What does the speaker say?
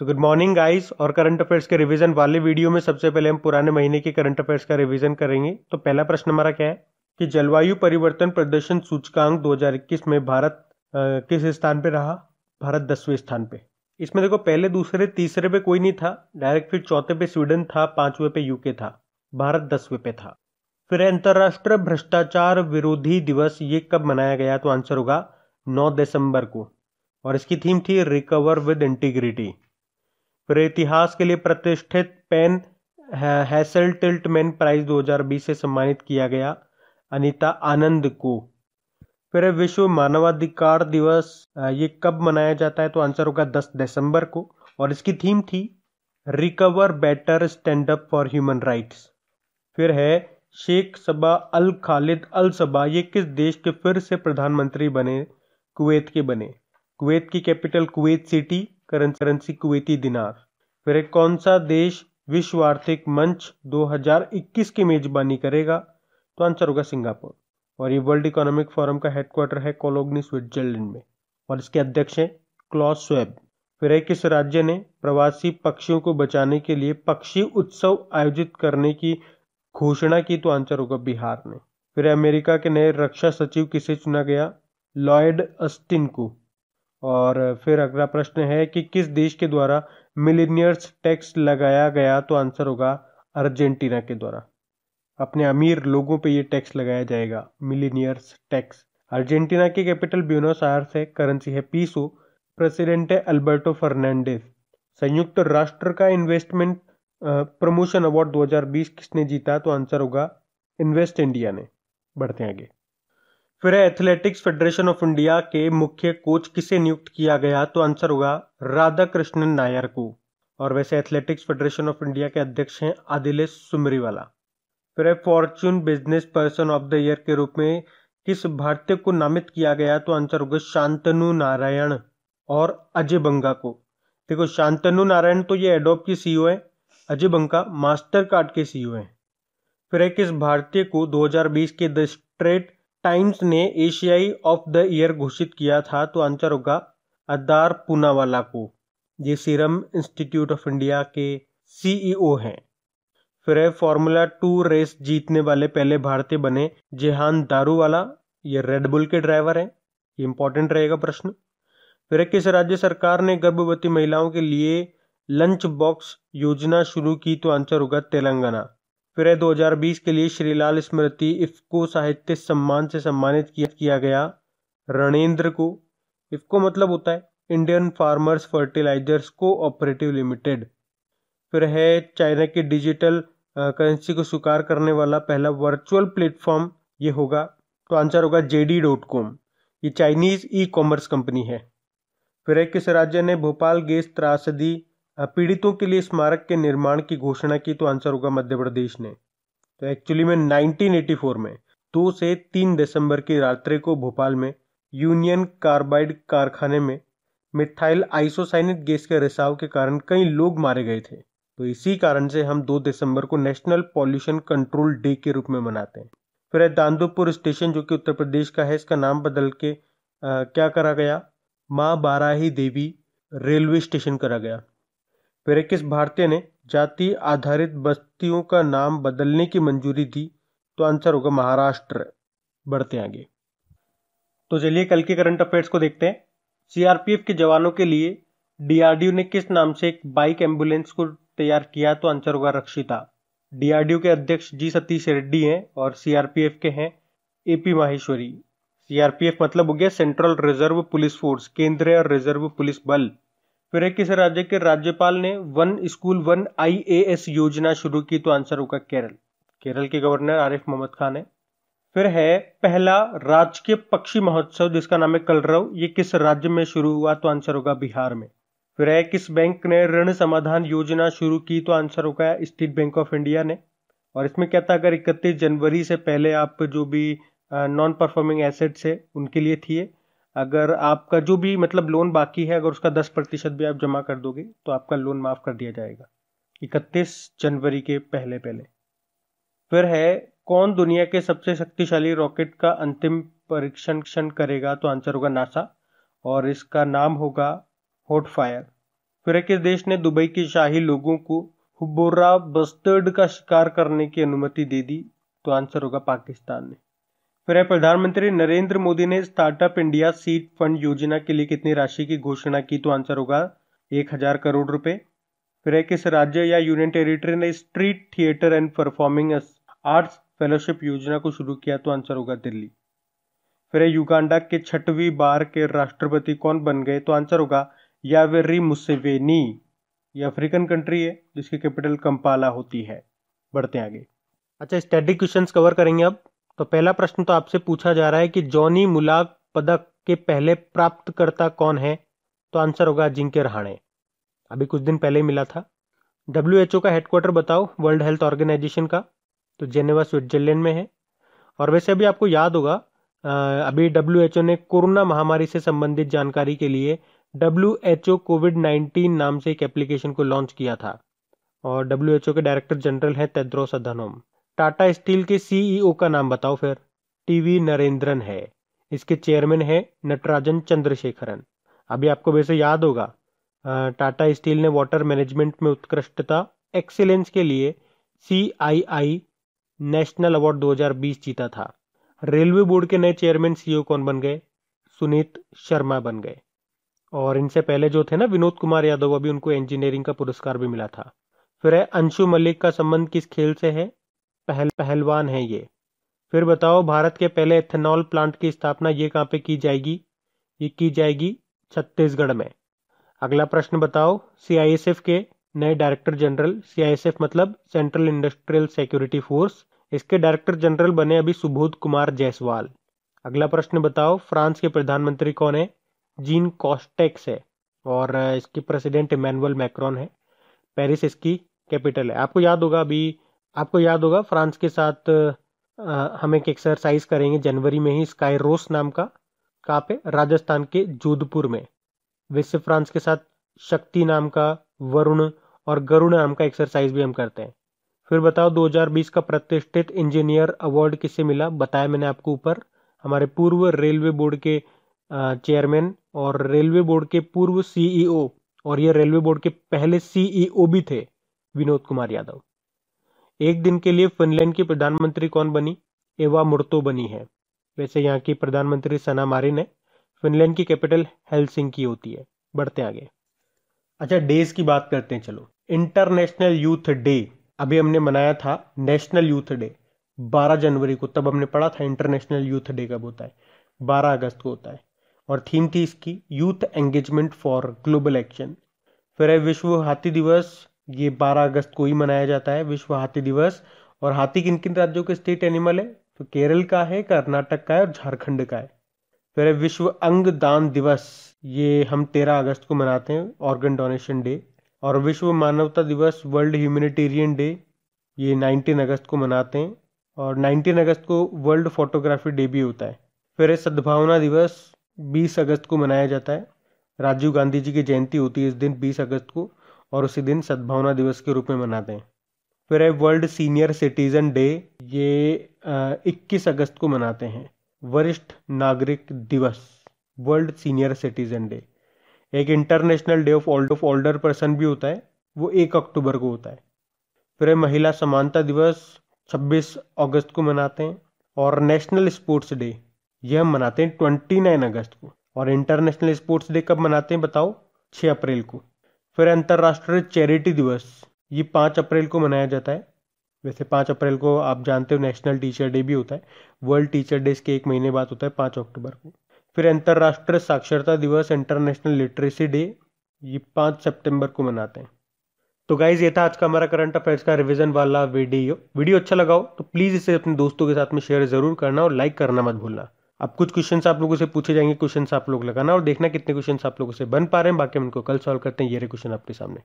सो good morning guys और current affairs के revision वाले वीडियो में सबसे पहले हम पुराने महीने के करंट अफेयर्स का रिवीजन करेंगे तो पहला प्रश्न हमारा क्या है कि जलवायु परिवर्तन प्रदर्शन सूचकांक 2021 में भारत आ, किस स्थान पे रहा भारत दसवें स्थान पे इसमें देखो पहले दूसरे तीसरे पे कोई नहीं था डायरेक्ट फिर चौथे पे स्वीडन था पांचवें पे यूके था भारत दसवें पे था फिर अंतर्राष्ट्रीय भ्रष्टाचार विरोधी दिवस ये कब मनाया गया तो आंसर होगा नौ दिसंबर को और इसकी थीम थी रिकवर विद इंटीग्रिटी फिर इतिहास के लिए प्रतिष्ठित पेन हैसल टिल्टमैन प्राइज 2020 से सम्मानित किया गया अनीता आनंद को फिर विश्व मानवाधिकार दिवस ये कब मनाया जाता है तो आंसर होगा 10 दिसंबर को और इसकी थीम थी recover better stand up for human rights फिर है शेख सबा अल खालिद अल सबा ये किस देश के फिर से प्रधानमंत्री बने कुवैत के बने कुवैत की capital Kuwait City currency Kuwaiti dinar फिर कौन सा देश विश्व आर्थिक मंच 2021 की मेजबानी करेगा तो आंसर होगा सिंगापुर और ये वर्ल्ड इकोनॉमिक फोरम का हेडक्वार्टर है कोलोगनी स्विट्जरलैंड में और इसके अध्यक्ष हैं क्लॉस स्वेब फिर किस राज्य ने प्रवासी पक्षियों को बचाने के लिए पक्षी उत्सव आयोजित करने की घोषणा की तो आंसर होगा बिहार ने फिर अमेरिका के नए रक्षा सचिव किसे चुना गया लॉयड अस्टिन को और फिर अगला प्रश्न है कि किस देश के द्वारा मिलीनियर्स टैक्स लगाया गया तो आंसर होगा अर्जेंटीना के द्वारा अपने अमीर लोगों पे ये टैक्स लगाया जाएगा मिलीनियर्स टैक्स अर्जेंटीना के कैपिटल ब्यूनोस आयर्स है करेंसी है पीसो प्रेसिडेंट है अल्बर्टो फर्नांडिस संयुक्त राष्ट्र का इन्वेस्टमेंट प्रमोशन अवार्ड 2020 किसने जीता तो आंसर होगा इन्वेस्ट इंडिया ने बढ़ते आगे फिर एथलेटिक्स फेडरेशन ऑफ इंडिया के मुख्य कोच किसे नियुक्त किया गया तो आंसर होगा राधा कृष्णन नायर को और वैसे एथलेटिक्स फेडरेशन ऑफ इंडिया के अध्यक्ष हैं आदिलेश सुमरीवाला फिर है Fortune business person of the year के रूप में किस भारतीय को नामित किया गया तो आंसर होगा शांतनु नारायण और अजय बंगा को देखो शांतनु नारायण तो ये एडोप e के सीईओ है अजय बंका मास्टर कार्ड के सीईओ हैं फिर है किस भारतीय को 2020 के द स्ट्रेट टाइम्स ने एशियाई ऑफ द ईयर घोषित किया था तो आंसर होगा अदार पूनावाला को ये सीरम इंस्टीट्यूट ऑफ इंडिया के सीईओ हैं फिर है फॉर्मूला टू रेस जीतने वाले पहले भारतीय बने जेहान दारूवाला ये रेडबुल के ड्राइवर हैं ये इंपॉर्टेंट रहेगा प्रश्न फिर किस राज्य सरकार ने गर्भवती महिलाओं के लिए लंच बॉक्स योजना शुरू की तो आंसर होगा तेलंगाना फिर 2020 के लिए श्रीलाल स्मृति इफ्को साहित्य सम्मान से सम्मानित किया गया रणेंद्र को इफ्को मतलब होता है Indian Farmers Fertilisers Cooperative Limited फिर है चाइना के डिजिटल करेंसी को स्वीकार करने वाला पहला वर्चुअल प्लेटफॉर्म ये होगा तो आंसर होगा जे डी डॉट कॉम ये चाइनीज़ ई कॉमर्स कंपनी है फिर है किस राज्य ने भोपाल गैस त्रासदी पीड़ितों के लिए स्मारक के निर्माण की घोषणा की तो आंसर होगा मध्य प्रदेश ने तो एक्चुअली में 1984 में दो से तीन दिसंबर की रात्रि को भोपाल में यूनियन कार्बाइड कारखाने में मिथाइल आइसोसाइनेट गैस के रिसाव के कारण कई लोग मारे गए थे तो इसी कारण से हम 2 दिसंबर को नेशनल पॉल्यूशन कंट्रोल डे के रूप में मनाते हैं फिर है दानदोपुर स्टेशन जो कि उत्तर प्रदेश का है इसका नाम बदल के आ, क्या करा गया माँ बाराही देवी रेलवे स्टेशन करा गया किस भारतीय ने जाति आधारित बस्तियों का नाम बदलने की मंजूरी दी तो आंसर होगा महाराष्ट्र बढ़ते आगे तो चलिए कल के करंट अफेयर्स को देखते हैं सीआरपीएफ के जवानों के लिए डीआरडीओ ने किस नाम से एक बाइक एम्बुलेंस को तैयार किया तो आंसर होगा रक्षिता डीआरडीओ के अध्यक्ष जी सतीश रेड्डी हैं और सीआरपीएफ के हैं एपी माहेश्वरी सीआरपीएफ मतलब हो गया सेंट्रल रिजर्व पुलिस फोर्स केंद्रीय रिजर्व पुलिस बल फिर है किस राज्य के राज्यपाल ने वन स्कूल वन एस योजना शुरू की तो आंसर होगा केरल केरल के गवर्नर आरिफ मोहम्मद खान है फिर है पहला राजकीय पक्षी महोत्सव जिसका नाम है कलरव ये किस राज्य में शुरू हुआ तो आंसर होगा बिहार में फिर है किस बैंक ने ऋण समाधान योजना शुरू की तो आंसर होगा स्टेट बैंक ऑफ इंडिया ने और इसमें क्या था अगर इकतीस जनवरी से पहले आप जो भी नॉन परफॉर्मिंग एसेट्स है उनके लिए थी अगर आपका जो भी मतलब लोन बाकी है अगर उसका दस प्रतिशत भी आप जमा कर दोगे तो आपका लोन माफ़ कर दिया जाएगा इकतीस जनवरी के पहले पहले फिर है कौन दुनिया के सबसे शक्तिशाली रॉकेट का अंतिम परीक्षण करेगा तो आंसर होगा नासा और इसका नाम होगा होट फायर फिर किस देश ने दुबई के शाही लोगों को हुबोरा बस्तर्ड का शिकार करने की अनुमति दे दी तो आंसर होगा पाकिस्तान ने फिर प्रधानमंत्री नरेंद्र मोदी ने स्टार्टअप इंडिया सीड फंड योजना के लिए कितनी राशि की घोषणा की तो आंसर होगा एक हजार करोड़ रुपए फिर है किस राज्य या यूनियन टेरिटरी ने street theatre and performing arts fellowship योजना को शुरू किया तो आंसर होगा दिल्ली फिर है युगांडा के छठवीं बार के राष्ट्रपति कौन बन गए तो आंसर होगा यावेरी मुसेवेनी ये अफ्रीकन कंट्री है जिसकी कैपिटल कंपाला होती है बढ़ते आगे अच्छा स्टैटिक क्वेश्चंस कवर करेंगे अब तो पहला प्रश्न तो आपसे पूछा जा रहा है कि जॉनी मुलाक पदक के पहले प्राप्तकर्ता कौन है तो आंसर होगा जिंके रहाणे अभी कुछ दिन पहले ही मिला था डब्ल्यू एच ओ का हेडक्वार्टर बताओ वर्ल्ड हेल्थ ऑर्गेनाइजेशन का तो जेनेवा स्विट्जरलैंड में है और वैसे अभी आपको याद होगा अभी डब्ल्यू एच ओ ने कोरोना महामारी से संबंधित जानकारी के लिए W H O COVID nineteen नाम से एक एप्लीकेशन को लॉन्च किया था और डब्ल्यू एच ओ के डायरेक्टर जनरल हैं तेद्रोस अधानोम टाटा स्टील के सीईओ e का नाम बताओ फिर टीवी नरेंद्रन है इसके चेयरमैन है नटराजन चंद्रशेखरन अभी आपको वैसे याद होगा टाटा स्टील ने वाटर मैनेजमेंट में उत्कृष्टता एक्सेलेंस के लिए सी नेशनल अवार्ड 2020 जीता था रेलवे बोर्ड के नए चेयरमैन सीईओ e कौन बन गए सुनीत शर्मा बन गए और इनसे पहले जो थे ना विनोद कुमार यादव अभी उनको इंजीनियरिंग का पुरस्कार भी मिला था फिर है अंशु मलिक का संबंध किस खेल से है पहल पहलवान है ये फिर बताओ भारत के पहले एथेनॉल प्लांट की स्थापना ये कहाँ पे की जाएगी ये की जाएगी छत्तीसगढ़ में अगला प्रश्न बताओ सीआईएसएफ के नए डायरेक्टर जनरल सीआईएसएफ मतलब सेंट्रल इंडस्ट्रियल सिक्योरिटी फोर्स इसके डायरेक्टर जनरल बने अभी सुबोध कुमार जायसवाल अगला प्रश्न बताओ फ्रांस के प्रधानमंत्री कौन है जीन कॉस्टेक्स है और इसकी प्रेसिडेंट इमैनुअल मैक्रॉन है पेरिस इसकी कैपिटल है आपको याद होगा अभी आपको याद होगा फ्रांस के साथ हम एक एक्सरसाइज करेंगे जनवरी में ही स्काई रोस नाम का कहाँ पे राजस्थान के जोधपुर में वैसे फ्रांस के साथ शक्ति नाम का वरुण और गरुण नाम का एक्सरसाइज भी हम करते हैं फिर बताओ 2020 का प्रतिष्ठित इंजीनियर अवार्ड किसे मिला बताया मैंने आपको ऊपर हमारे पूर्व रेलवे बोर्ड के चेयरमैन और रेलवे बोर्ड के पूर्व सीईओ e और ये रेलवे बोर्ड के पहले सीईओ e भी थे विनोद कुमार यादव एक दिन के लिए फिनलैंड की प्रधानमंत्री कौन बनी एवा मुर्तो बनी है वैसे यहाँ की प्रधानमंत्री सना मारिन है फिनलैंड की कैपिटल की होती है बढ़ते आगे अच्छा डेज की बात करते हैं चलो इंटरनेशनल यूथ डे अभी हमने मनाया था नेशनल यूथ डे 12 जनवरी को तब हमने पढ़ा था इंटरनेशनल यूथ डे कब होता है 12 अगस्त को होता है और थीम थी इसकी youth engagement for global action फिर है विश्व हाथी दिवस ये 12 अगस्त को ही मनाया जाता है विश्व हाथी दिवस और हाथी किन किन राज्यों के स्टेट एनिमल है तो केरल का है कर्नाटक का है और झारखंड का है फिर है विश्व अंग दान दिवस ये हम 13 अगस्त को मनाते हैं ऑर्गन डोनेशन डे और विश्व मानवता दिवस वर्ल्ड ह्यूमनिटेरियन डे ये 19 अगस्त को मनाते हैं और 19 अगस्त को वर्ल्ड फोटोग्राफी डे भी होता है फिर है सद्भावना दिवस 20 अगस्त को मनाया जाता है राजीव गांधी जी की जयंती होती है इस दिन 20 अगस्त को और उसी दिन सद्भावना दिवस के रूप में मनाते हैं फिर है वर्ल्ड सीनियर सिटीजन डे ये इक्कीस अगस्त को मनाते हैं वरिष्ठ नागरिक दिवस वर्ल्ड सीनियर सिटीजन डे एक international day of old of older person भी होता है वो एक अक्टूबर को होता है फिर महिला समानता दिवस 26 अगस्त को मनाते हैं और नेशनल स्पोर्ट्स डे यह हम मनाते हैं 29 अगस्त को और इंटरनेशनल स्पोर्ट्स डे कब मनाते हैं बताओ 6 अप्रैल को फिर अंतर्राष्ट्रीय चैरिटी दिवस ये पाँच अप्रैल को मनाया जाता है वैसे पाँच अप्रैल को आप जानते हो नेशनल टीचर डे भी होता है वर्ल्ड टीचर डे के एक महीने बाद होता है पाँच अक्टूबर को फिर अंतर्राष्ट्रीय साक्षरता दिवस इंटरनेशनल लिटरेसी डे ये पाँच सितंबर को मनाते हैं तो गाइज ये था आज का हमारा करंट अफेयर्स का रिवीजन वाला वीडियो वीडियो अच्छा लगाओ तो प्लीज़ इसे अपने दोस्तों के साथ में शेयर ज़रूर करना और लाइक करना मत भूलना अब कुछ क्वेश्चंस आप लोगों से पूछे जाएंगे क्वेश्चंस आप लोग लगाना और देखना कितने क्वेश्चंस आप लोगों से बन पा रहे हैं बाकी हम इनको कल सॉल्व करते हैं ये क्वेश्चन आपके सामने